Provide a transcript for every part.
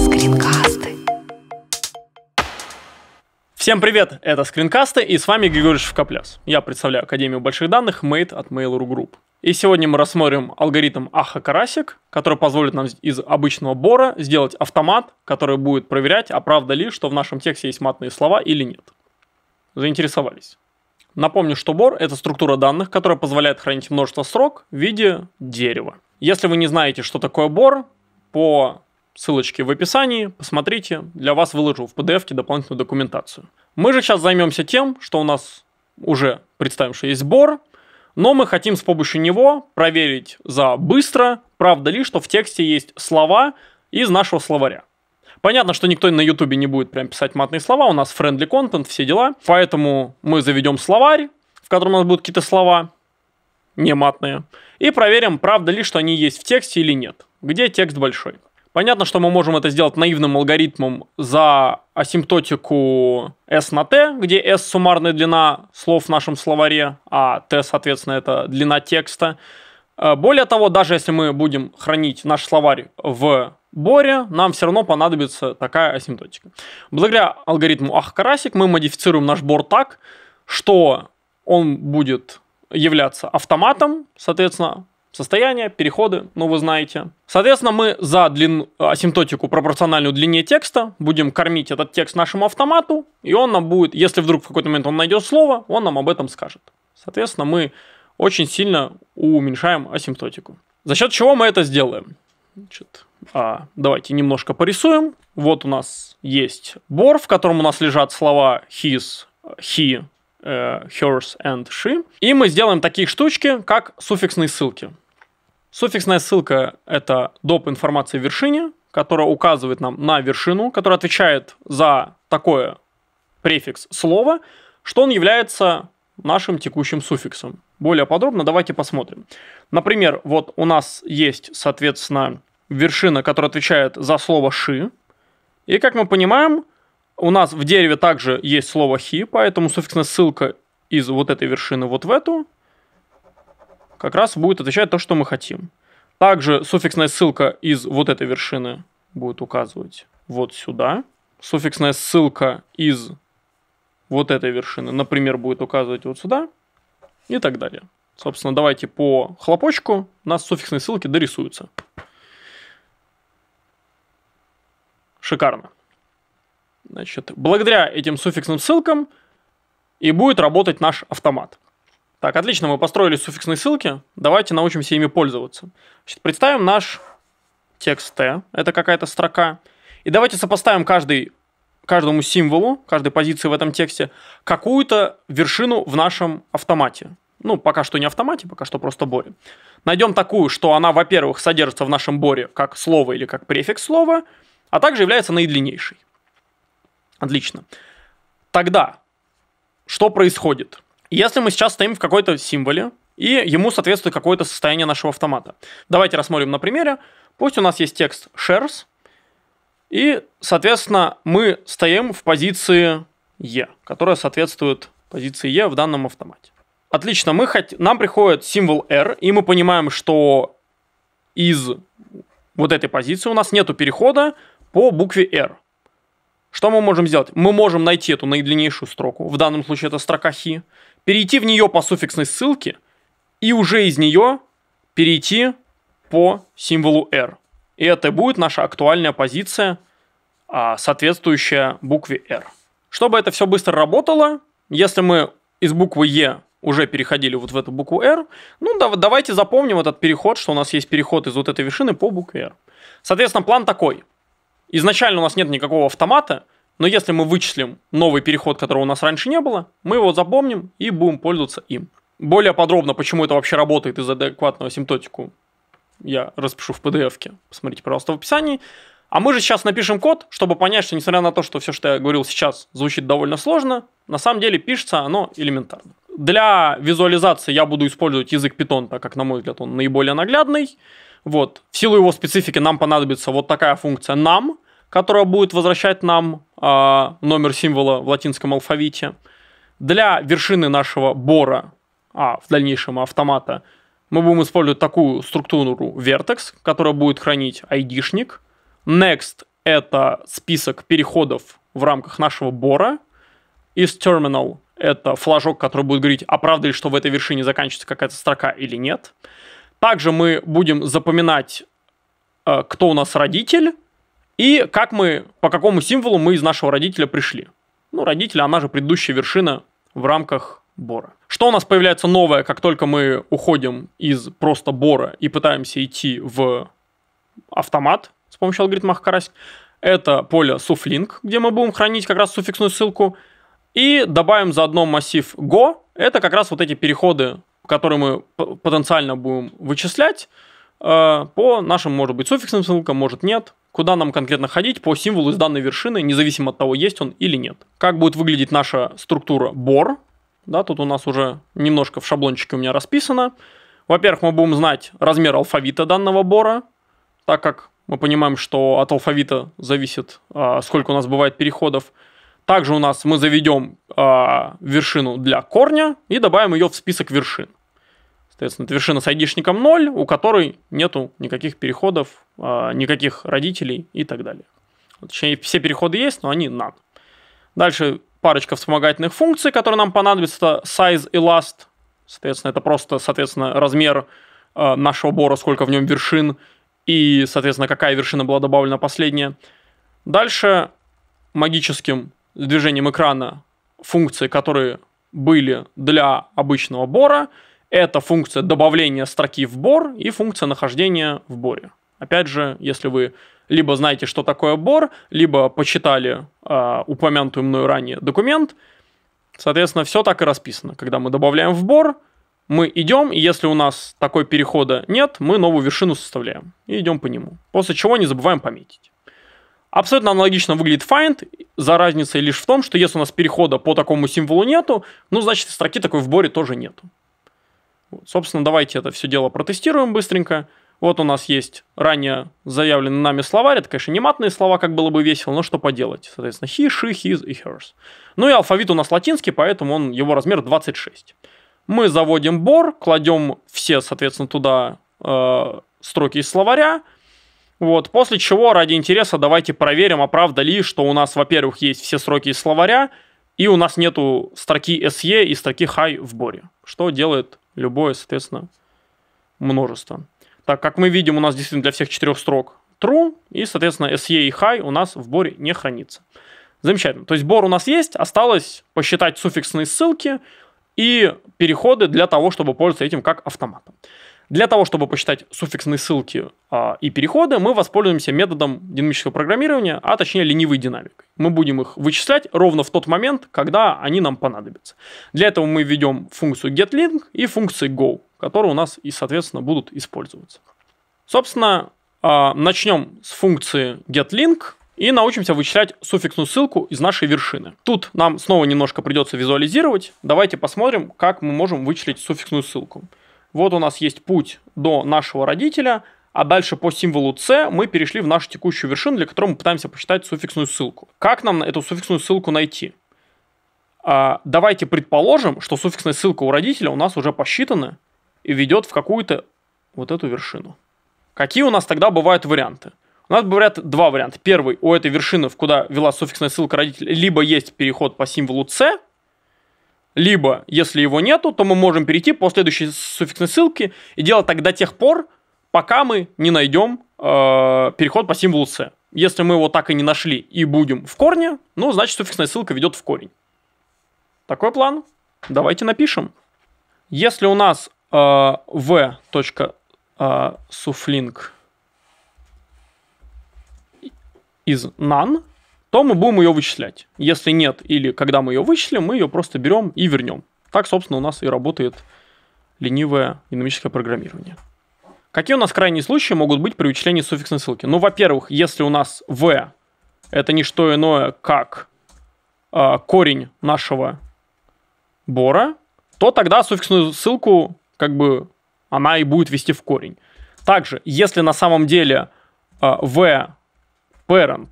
Скринкасты. Всем привет, это Скринкасты и с вами Григорий Шевкопляс. Я представляю Академию больших данных Made от Mail.ru Group. И сегодня мы рассмотрим алгоритм Аха Карасик, который позволит нам из обычного бора сделать автомат, который будет проверять, а правда ли, что в нашем тексте есть матные слова или нет. Заинтересовались? Напомню, что бор – это структура данных, которая позволяет хранить множество строк в виде дерева. Если вы не знаете, что такое бор, по ссылочке в описании, посмотрите, для вас выложу в PDF дополнительную документацию. Мы же сейчас займемся тем, что у нас уже представим, что есть бор, но мы хотим с помощью него проверить за быстро, правда ли, что в тексте есть слова из нашего словаря. Понятно, что никто на Ютубе не будет прям писать матные слова, у нас friendly контент, все дела. Поэтому мы заведем словарь, в котором у нас будут какие-то слова, не матные, и проверим, правда ли, что они есть в тексте или нет. Где текст большой. Понятно, что мы можем это сделать наивным алгоритмом за асимптотику S на T, где S суммарная длина слов в нашем словаре, а T, соответственно, это длина текста. Э, более того, даже если мы будем хранить наш словарь в Боре нам все равно понадобится такая асимптотика. Благодаря алгоритму Ах-Карасик мы модифицируем наш бор так, что он будет являться автоматом, соответственно, состояния, переходы, ну вы знаете. Соответственно, мы за длин... асимптотику пропорциональную длине текста будем кормить этот текст нашему автомату, и он нам будет, если вдруг в какой-то момент он найдет слово, он нам об этом скажет. Соответственно, мы очень сильно уменьшаем асимптотику. За счет чего мы это сделаем? Значит, а, давайте немножко порисуем. Вот у нас есть бор, в котором у нас лежат слова his, he, э, hers and she. И мы сделаем такие штучки, как суффиксные ссылки. Суффиксная ссылка – это доп. информации в вершине, которая указывает нам на вершину, которая отвечает за такое префикс слова, что он является нашим текущим суффиксом. Более подробно давайте посмотрим. Например, вот у нас есть, соответственно, вершина, которая отвечает за слово «ши». И, как мы понимаем, у нас в дереве также есть слово «хи», поэтому суффиксная ссылка из вот этой вершины вот в эту как раз будет отвечать то, что мы хотим. Также суффиксная ссылка из вот этой вершины будет указывать вот сюда. Суффиксная ссылка из вот этой вершины, например, будет указывать вот сюда и так далее. Собственно, давайте по хлопочку у нас суффиксные ссылки дорисуются. Шикарно. Значит, благодаря этим суффиксным ссылкам и будет работать наш автомат. Так, отлично, мы построили суффиксные ссылки. Давайте научимся ими пользоваться. Значит, представим наш текст T, это какая-то строка. И давайте сопоставим каждый, каждому символу, каждой позиции в этом тексте, какую-то вершину в нашем автомате. Ну, пока что не автомате, пока что просто боре. Найдем такую, что она, во-первых, содержится в нашем боре как слово или как префикс слова – а также является наидлиннейшей. Отлично. Тогда что происходит? Если мы сейчас стоим в какой-то символе, и ему соответствует какое-то состояние нашего автомата. Давайте рассмотрим на примере. Пусть у нас есть текст shares, и, соответственно, мы стоим в позиции E, которая соответствует позиции E в данном автомате. Отлично, мы хот... нам приходит символ R, и мы понимаем, что из вот этой позиции у нас нету перехода, по букве R. Что мы можем сделать? Мы можем найти эту наидлиннейшую строку, в данном случае это строка хи, перейти в нее по суффиксной ссылке и уже из нее перейти по символу R. И это будет наша актуальная позиция, а, соответствующая букве R. Чтобы это все быстро работало, если мы из буквы Е уже переходили вот в эту букву R, ну давайте запомним этот переход, что у нас есть переход из вот этой вершины по букве R. Соответственно, план такой – изначально у нас нет никакого автомата, но если мы вычислим новый переход, которого у нас раньше не было, мы его запомним и будем пользоваться им. Более подробно, почему это вообще работает из адекватного симптотику, я распишу в PDF-ке. Посмотрите, пожалуйста, в описании. А мы же сейчас напишем код, чтобы понять, что несмотря на то, что все, что я говорил сейчас, звучит довольно сложно, на самом деле пишется оно элементарно. Для визуализации я буду использовать язык Python, так как, на мой взгляд, он наиболее наглядный. Вот. В силу его специфики нам понадобится вот такая функция нам, которая будет возвращать нам э, номер символа в латинском алфавите. Для вершины нашего бора, а в дальнейшем автомата, мы будем использовать такую структуру vertex, которая будет хранить айдишник. Next – это список переходов в рамках нашего бора. Is terminal – это флажок, который будет говорить, а правда ли, что в этой вершине заканчивается какая-то строка или Нет. Также мы будем запоминать, э, кто у нас родитель и как мы, по какому символу мы из нашего родителя пришли. Ну, родитель, она же предыдущая вершина в рамках бора. Что у нас появляется новое, как только мы уходим из просто бора и пытаемся идти в автомат с помощью алгоритма Хакарасик? Это поле суфлинг, где мы будем хранить как раз суффиксную ссылку. И добавим заодно массив go. Это как раз вот эти переходы которые мы потенциально будем вычислять э, по нашим, может быть, суффиксным ссылкам, может нет, куда нам конкретно ходить по символу из данной вершины, независимо от того, есть он или нет. Как будет выглядеть наша структура бор, да, тут у нас уже немножко в шаблончике у меня расписано. Во-первых, мы будем знать размер алфавита данного бора, так как мы понимаем, что от алфавита зависит, э, сколько у нас бывает переходов. Также у нас мы заведем э, вершину для корня и добавим ее в список вершин. Соответственно, это вершина с айдишником 0, у которой нету никаких переходов, а, никаких родителей и так далее. Точнее, все переходы есть, но они none. Дальше парочка вспомогательных функций, которые нам понадобятся, size и last. Соответственно, это просто, соответственно, размер а, нашего бора, сколько в нем вершин, и, соответственно, какая вершина была добавлена последняя. Дальше магическим движением экрана функции, которые были для обычного бора – это функция добавления строки в бор и функция нахождения в боре. Опять же, если вы либо знаете, что такое бор, либо почитали э, упомянутый мною ранее документ, соответственно, все так и расписано. Когда мы добавляем в бор, мы идем, и если у нас такой перехода нет, мы новую вершину составляем и идем по нему. После чего не забываем пометить. Абсолютно аналогично выглядит find, за разницей лишь в том, что если у нас перехода по такому символу нету, ну, значит, строки такой в боре тоже нету. Собственно, давайте это все дело протестируем быстренько. Вот у нас есть ранее заявленный нами словарь. Это, конечно, не матные слова, как было бы весело, но что поделать. Соответственно, he, she, his и hers. Ну и алфавит у нас латинский, поэтому он, его размер 26. Мы заводим бор, кладем все, соответственно, туда э, строки из словаря. Вот, после чего, ради интереса, давайте проверим, а правда ли, что у нас, во-первых, есть все строки из словаря, и у нас нету строки SE и строки high в боре, что делает любое, соответственно, множество. Так, как мы видим, у нас действительно для всех четырех строк true, и, соответственно, SE и high у нас в боре не хранится. Замечательно. То есть бор у нас есть, осталось посчитать суффиксные ссылки и переходы для того, чтобы пользоваться этим как автоматом. Для того, чтобы посчитать суффиксные ссылки а, и переходы, мы воспользуемся методом динамического программирования, а точнее ленивой динамикой. Мы будем их вычислять ровно в тот момент, когда они нам понадобятся. Для этого мы введем функцию getLink и функции go, которые у нас и, соответственно, будут использоваться. Собственно, а, начнем с функции getLink и научимся вычислять суффиксную ссылку из нашей вершины. Тут нам снова немножко придется визуализировать. Давайте посмотрим, как мы можем вычислить суффиксную ссылку вот у нас есть путь до нашего родителя, а дальше по символу C мы перешли в нашу текущую вершину, для которой мы пытаемся посчитать суффиксную ссылку. Как нам эту суффиксную ссылку найти? А, давайте предположим, что суффиксная ссылка у родителя у нас уже посчитана и ведет в какую-то вот эту вершину. Какие у нас тогда бывают варианты? У нас бывают два варианта. Первый, у этой вершины, в куда вела суффиксная ссылка родителя, либо есть переход по символу C, либо, если его нету, то мы можем перейти по следующей суффиксной ссылке и делать так до тех пор, пока мы не найдем э, переход по символу c. Если мы его так и не нашли и будем в корне, ну, значит, суффиксная ссылка ведет в корень. Такой план. Давайте напишем. Если у нас э, v. Э, из none, то мы будем ее вычислять. Если нет или когда мы ее вычислим, мы ее просто берем и вернем. Так, собственно, у нас и работает ленивое динамическое программирование. Какие у нас крайние случаи могут быть при вычислении суффиксной ссылки? Ну, во-первых, если у нас v это не что иное, как э, корень нашего бора, то тогда суффиксную ссылку как бы она и будет вести в корень. Также, если на самом деле э, а, v parent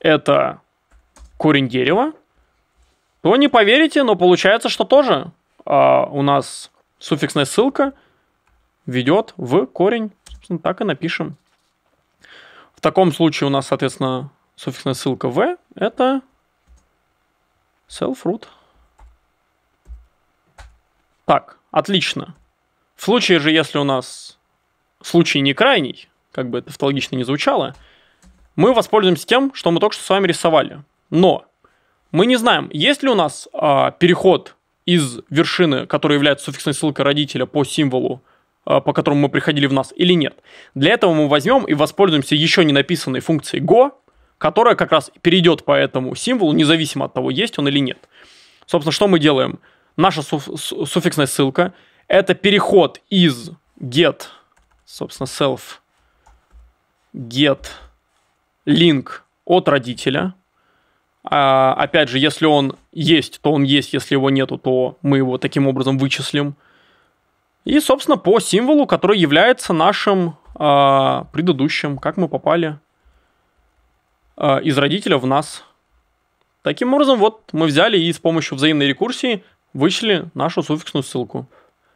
это корень дерева, то не поверите, но получается, что тоже э, у нас суффиксная ссылка ведет в корень. Собственно, так и напишем. В таком случае у нас, соответственно, суффиксная ссылка v это self-root. Так, отлично. В случае же, если у нас случай не крайний, как бы это тавтологично не звучало – мы воспользуемся тем, что мы только что с вами рисовали. Но мы не знаем, есть ли у нас э, переход из вершины, которая является суффиксной ссылкой родителя по символу, э, по которому мы приходили в нас, или нет. Для этого мы возьмем и воспользуемся еще не написанной функцией go, которая как раз перейдет по этому символу, независимо от того, есть он или нет. Собственно, что мы делаем? Наша суф- суффиксная ссылка – это переход из get, собственно, self, get – линк от родителя. А, опять же, если он есть, то он есть, если его нету, то мы его таким образом вычислим. И, собственно, по символу, который является нашим э, предыдущим, как мы попали э, из родителя в нас. Таким образом, вот мы взяли и с помощью взаимной рекурсии вычли нашу суффиксную ссылку.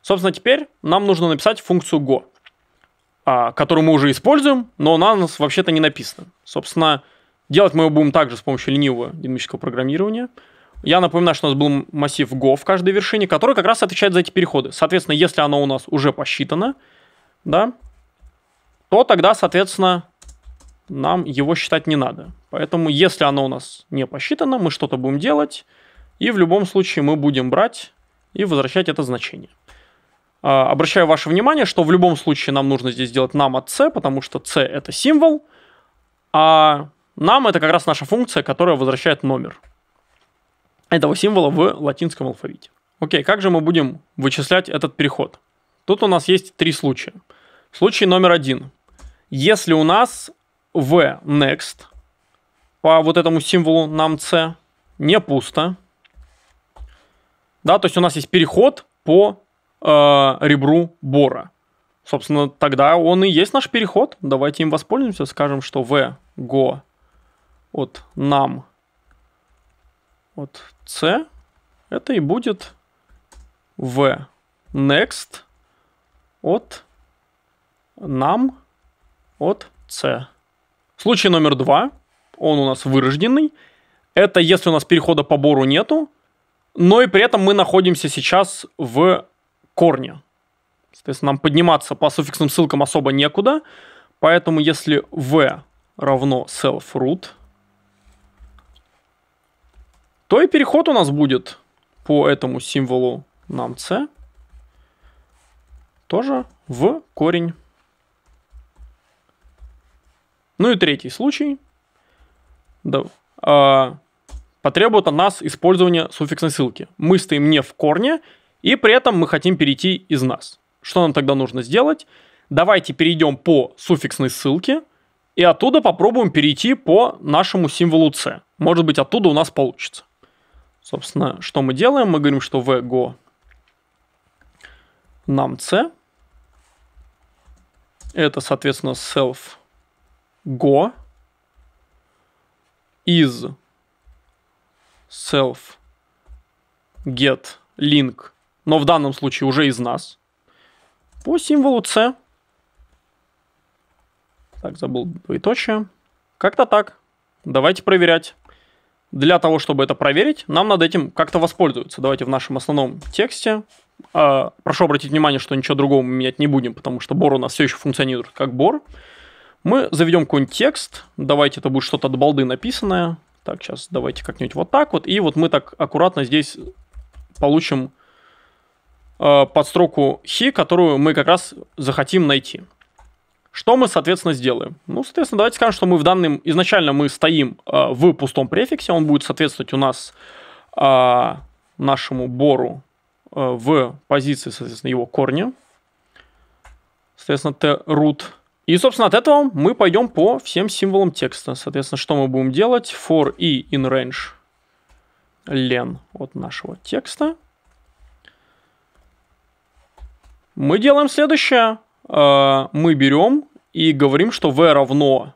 Собственно, теперь нам нужно написать функцию go. А, которую мы уже используем, но у нас вообще-то не написано. Собственно, делать мы его будем также с помощью ленивого динамического программирования. Я напоминаю, что у нас был массив Go в каждой вершине, который как раз отвечает за эти переходы. Соответственно, если оно у нас уже посчитано, да, то тогда, соответственно, нам его считать не надо. Поэтому, если оно у нас не посчитано, мы что-то будем делать, и в любом случае мы будем брать и возвращать это значение. А, обращаю ваше внимание, что в любом случае нам нужно здесь сделать нам от c, потому что c это символ, а нам это как раз наша функция, которая возвращает номер этого символа в латинском алфавите. Окей, как же мы будем вычислять этот переход? Тут у нас есть три случая. Случай номер один. Если у нас в next по вот этому символу нам c не пусто, да, то есть у нас есть переход по э, ребру бора. Собственно, тогда он и есть наш переход. Давайте им воспользуемся. Скажем, что в go от нам от c это и будет в next от нам от c. Случай номер два. Он у нас вырожденный. Это если у нас перехода по бору нету, но и при этом мы находимся сейчас в корня. Соответственно, нам подниматься по суффиксным ссылкам особо некуда, поэтому если v равно self-root, то и переход у нас будет по этому символу нам c тоже в корень. Ну и третий случай. Да, э, потребует от нас использование суффиксной ссылки. Мы стоим не в корне, и при этом мы хотим перейти из нас. Что нам тогда нужно сделать? Давайте перейдем по суффиксной ссылке и оттуда попробуем перейти по нашему символу C. Может быть, оттуда у нас получится. Собственно, что мы делаем? Мы говорим, что vgo нам C. Это, соответственно, self go из self get link но в данном случае уже из нас, по символу С. Так, забыл двоеточие. Как-то так. Давайте проверять. Для того, чтобы это проверить, нам над этим как-то воспользоваться. Давайте в нашем основном тексте. Э, прошу обратить внимание, что ничего другого мы менять не будем, потому что бор у нас все еще функционирует как бор. Мы заведем какой-нибудь текст. Давайте это будет что-то от балды написанное. Так, сейчас давайте как-нибудь вот так вот. И вот мы так аккуратно здесь получим Э, под строку хи, которую мы как раз захотим найти. Что мы, соответственно, сделаем? Ну, соответственно, давайте скажем, что мы в данном... Изначально мы стоим э, в пустом префиксе, он будет соответствовать у нас э, нашему бору э, в позиции, соответственно, его корня. Соответственно, t root. И, собственно, от этого мы пойдем по всем символам текста. Соответственно, что мы будем делать? For и in range len от нашего текста – Мы делаем следующее. Э, мы берем и говорим, что v равно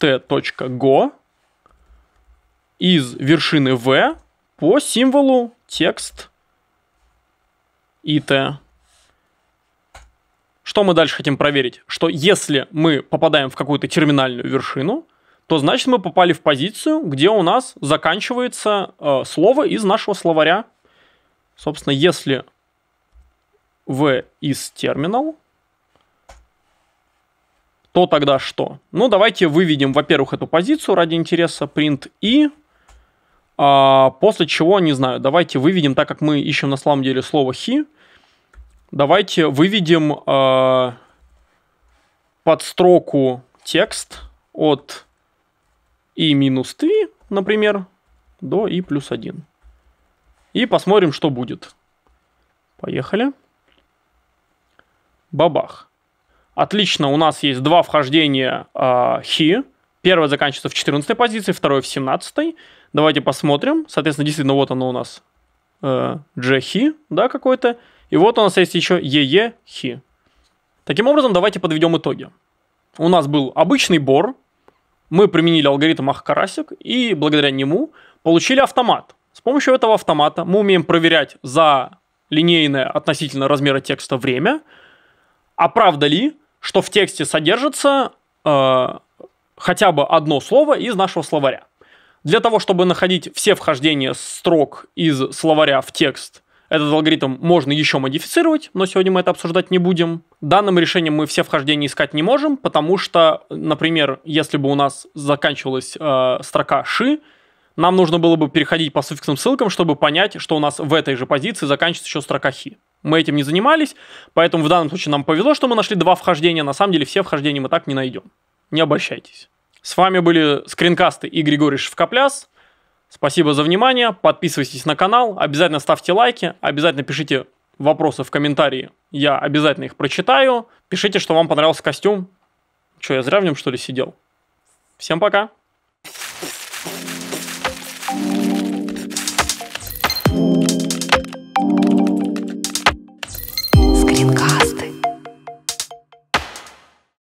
t.go из вершины v по символу текст и it. Что мы дальше хотим проверить? Что если мы попадаем в какую-то терминальную вершину, то значит мы попали в позицию, где у нас заканчивается э, слово из нашего словаря. Собственно, если в из терминал, то тогда что? Ну, давайте выведем, во-первых, эту позицию ради интереса, print и, а, после чего, не знаю, давайте выведем, так как мы ищем на самом деле слово he, давайте выведем а, под строку текст от и минус 3, например, до и плюс 1. И посмотрим, что будет. Поехали бабах. Отлично, у нас есть два вхождения э, хи. Первое заканчивается в 14 позиции, второе в 17. Давайте посмотрим. Соответственно, действительно, вот оно у нас э, да, какой-то. И вот у нас есть еще ее хи. Таким образом, давайте подведем итоги. У нас был обычный бор, мы применили алгоритм Ахкарасик, и благодаря нему получили автомат. С помощью этого автомата мы умеем проверять за линейное относительно размера текста время – а правда ли, что в тексте содержится э, хотя бы одно слово из нашего словаря. Для того, чтобы находить все вхождения строк из словаря в текст, этот алгоритм можно еще модифицировать, но сегодня мы это обсуждать не будем. Данным решением мы все вхождения искать не можем, потому что, например, если бы у нас заканчивалась э, строка ши, нам нужно было бы переходить по суффиксным ссылкам, чтобы понять, что у нас в этой же позиции заканчивается еще строка хи. Мы этим не занимались, поэтому в данном случае нам повезло, что мы нашли два вхождения. На самом деле все вхождения мы так не найдем. Не обольщайтесь. С вами были скринкасты и Григорий Шевкопляс. Спасибо за внимание. Подписывайтесь на канал. Обязательно ставьте лайки. Обязательно пишите вопросы в комментарии. Я обязательно их прочитаю. Пишите, что вам понравился костюм. Что, я зря в нем, что ли, сидел? Всем пока!